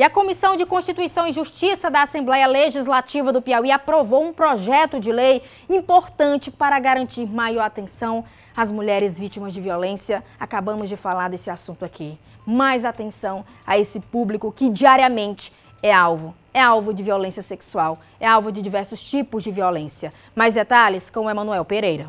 E a Comissão de Constituição e Justiça da Assembleia Legislativa do Piauí aprovou um projeto de lei importante para garantir maior atenção às mulheres vítimas de violência. Acabamos de falar desse assunto aqui. Mais atenção a esse público que diariamente é alvo. É alvo de violência sexual, é alvo de diversos tipos de violência. Mais detalhes com o Emanuel Pereira.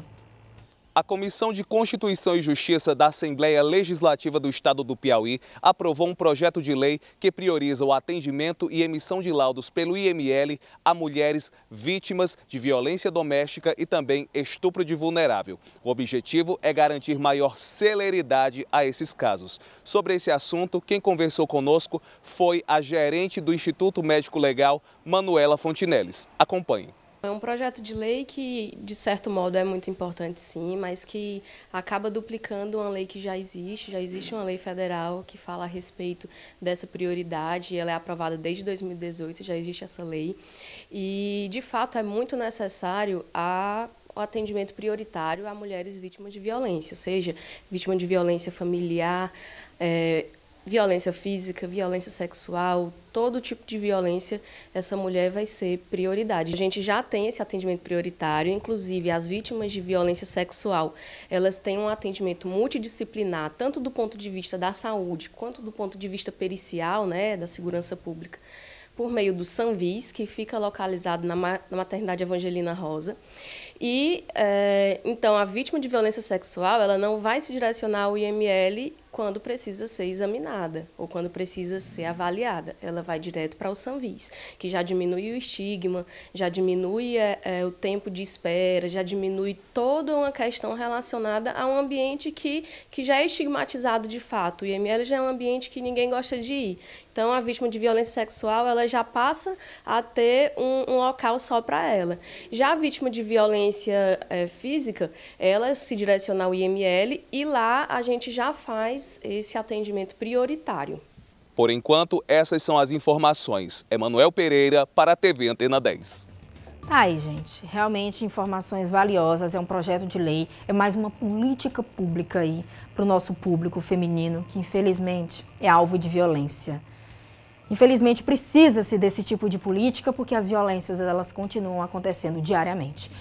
A Comissão de Constituição e Justiça da Assembleia Legislativa do Estado do Piauí aprovou um projeto de lei que prioriza o atendimento e emissão de laudos pelo IML a mulheres vítimas de violência doméstica e também estupro de vulnerável. O objetivo é garantir maior celeridade a esses casos. Sobre esse assunto, quem conversou conosco foi a gerente do Instituto Médico Legal, Manuela Fontinelles. Acompanhe. É um projeto de lei que, de certo modo, é muito importante, sim, mas que acaba duplicando uma lei que já existe. Já existe uma lei federal que fala a respeito dessa prioridade. Ela é aprovada desde 2018, já existe essa lei. E, de fato, é muito necessário a o atendimento prioritário a mulheres vítimas de violência, seja vítima de violência familiar, é, violência física, violência sexual, todo tipo de violência, essa mulher vai ser prioridade. A gente já tem esse atendimento prioritário, inclusive as vítimas de violência sexual, elas têm um atendimento multidisciplinar, tanto do ponto de vista da saúde, quanto do ponto de vista pericial, né, da segurança pública. Por meio do SANVIS, que fica localizado na maternidade Evangelina Rosa. E é, então a vítima de violência sexual ela não vai se direcionar ao IML quando precisa ser examinada ou quando precisa ser avaliada. Ela vai direto para o Sanvis, que já diminui o estigma, já diminui é, o tempo de espera, já diminui toda uma questão relacionada a um ambiente que, que já é estigmatizado de fato. O IML já é um ambiente que ninguém gosta de ir. Então, a vítima de violência sexual ela já passa a ter um, um local só para ela. Já a vítima de violência ciência é, eh, física, ela é se direciona ao IML e lá a gente já faz esse atendimento prioritário. Por enquanto, essas são as informações. Emanuel Pereira para a TV Antena 10. Tá aí, gente. Realmente informações valiosas, é um projeto de lei, é mais uma política pública aí para o nosso público feminino, que infelizmente é alvo de violência. Infelizmente precisa-se desse tipo de política porque as violências elas continuam acontecendo diariamente.